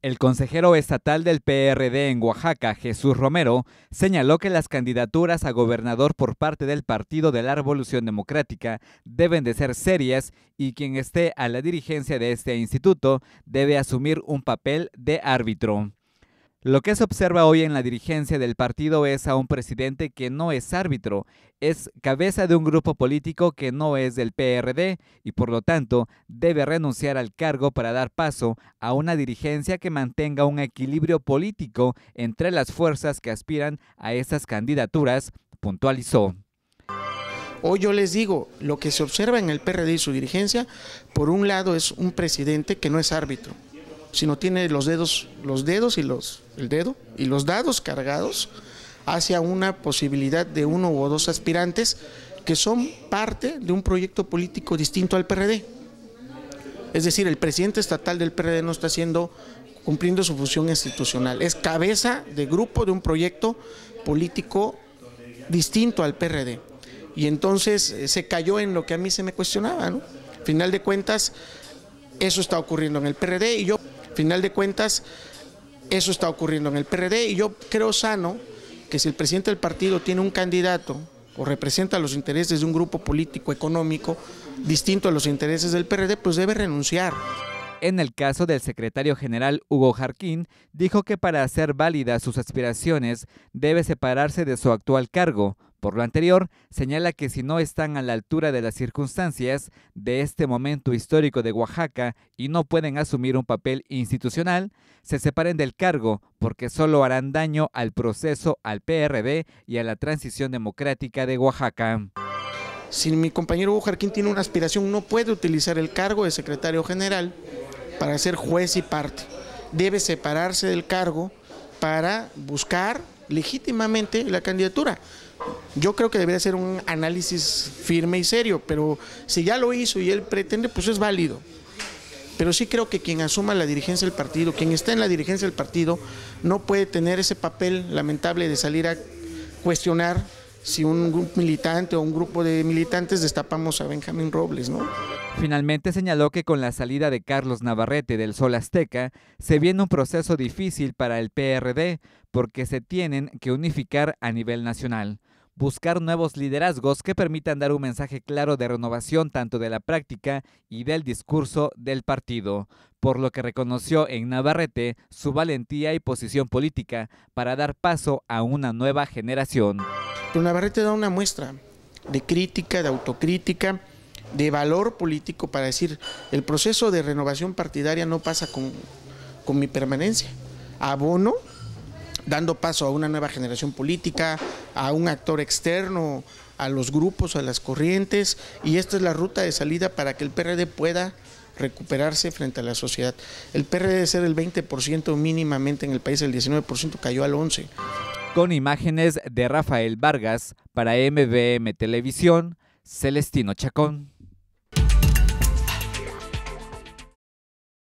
El consejero estatal del PRD en Oaxaca, Jesús Romero, señaló que las candidaturas a gobernador por parte del Partido de la Revolución Democrática deben de ser serias y quien esté a la dirigencia de este instituto debe asumir un papel de árbitro. Lo que se observa hoy en la dirigencia del partido es a un presidente que no es árbitro, es cabeza de un grupo político que no es del PRD y por lo tanto debe renunciar al cargo para dar paso a una dirigencia que mantenga un equilibrio político entre las fuerzas que aspiran a estas candidaturas, puntualizó. Hoy yo les digo, lo que se observa en el PRD y su dirigencia, por un lado es un presidente que no es árbitro, sino tiene los dedos, los dedos y los, el dedo y los dados cargados hacia una posibilidad de uno o dos aspirantes que son parte de un proyecto político distinto al PRD. Es decir, el presidente estatal del PRD no está haciendo cumpliendo su función institucional, es cabeza de grupo de un proyecto político distinto al PRD. Y entonces eh, se cayó en lo que a mí se me cuestionaba, ¿no? Final de cuentas, eso está ocurriendo en el PRD y yo final de cuentas, eso está ocurriendo en el PRD y yo creo sano que si el presidente del partido tiene un candidato o representa los intereses de un grupo político económico distinto a los intereses del PRD, pues debe renunciar. En el caso del secretario general Hugo Jarquín, dijo que para hacer válidas sus aspiraciones debe separarse de su actual cargo. Por lo anterior, señala que si no están a la altura de las circunstancias de este momento histórico de Oaxaca y no pueden asumir un papel institucional, se separen del cargo porque solo harán daño al proceso, al PRD y a la transición democrática de Oaxaca. Si mi compañero Hugo Jarquín tiene una aspiración, no puede utilizar el cargo de secretario general para ser juez y parte. Debe separarse del cargo para buscar legítimamente la candidatura. Yo creo que debería ser un análisis firme y serio, pero si ya lo hizo y él pretende, pues es válido. Pero sí creo que quien asuma la dirigencia del partido, quien está en la dirigencia del partido, no puede tener ese papel lamentable de salir a cuestionar si un grupo militante o un grupo de militantes destapamos a Benjamín Robles, ¿no? Finalmente señaló que con la salida de Carlos Navarrete del Sol Azteca se viene un proceso difícil para el PRD porque se tienen que unificar a nivel nacional, buscar nuevos liderazgos que permitan dar un mensaje claro de renovación tanto de la práctica y del discurso del partido, por lo que reconoció en Navarrete su valentía y posición política para dar paso a una nueva generación. Pero Navarrete da una muestra de crítica, de autocrítica, de valor político para decir, el proceso de renovación partidaria no pasa con, con mi permanencia. Abono dando paso a una nueva generación política, a un actor externo, a los grupos, a las corrientes, y esta es la ruta de salida para que el PRD pueda recuperarse frente a la sociedad. El PRD debe ser el 20% mínimamente en el país, el 19% cayó al 11%. Con imágenes de Rafael Vargas para MBM Televisión, Celestino Chacón.